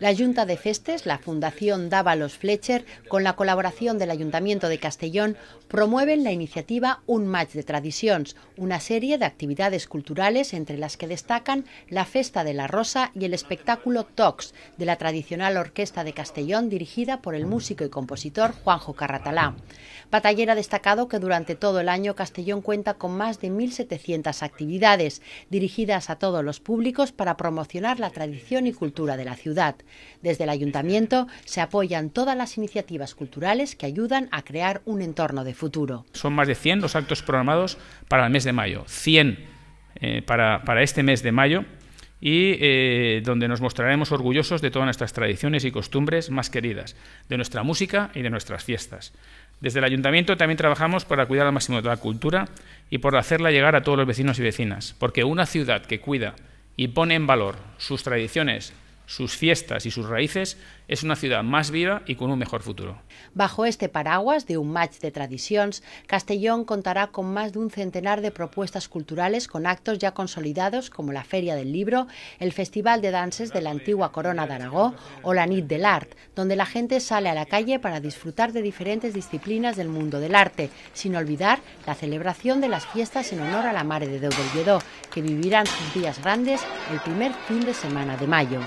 La Junta de Festes, la Fundación Dávalos Fletcher, con la colaboración del Ayuntamiento de Castellón, promueven la iniciativa Un Match de Tradiciones, una serie de actividades culturales entre las que destacan la Festa de la Rosa y el espectáculo Tox, de la tradicional orquesta de Castellón dirigida por el músico y compositor Juanjo Carratalá. Batallera ha destacado que durante todo el año Castellón cuenta con más de 1.700 actividades dirigidas a todos los públicos para promocionar la tradición y cultura de la ciudad. Desde el ayuntamiento se apoyan todas las iniciativas culturales que ayudan a crear un entorno de futuro. Son más de 100 los actos programados para el mes de mayo, 100 eh, para este mes de mayo y eh, donde nos mostraremos orgullosos de todas nuestras tradiciones y costumbres más queridas, de nuestra música y de nuestras fiestas. Desde el ayuntamiento también trabajamos para cuidar al máximo de la cultura y por hacerla llegar a todos los vecinos y vecinas, porque una ciudad que cuida y pone en valor sus tradiciones, sus fiestas y sus raíces, es una ciudad más viva y con un mejor futuro. Bajo este paraguas de un match de tradiciones, Castellón contará con más de un centenar de propuestas culturales con actos ya consolidados como la Feria del Libro, el Festival de Danses de la antigua Corona de Aragó o la Nit del Art, donde la gente sale a la calle para disfrutar de diferentes disciplinas del mundo del arte, sin olvidar la celebración de las fiestas en honor a la Mare de Déu que vivirán sus días grandes el primer fin de semana de mayo.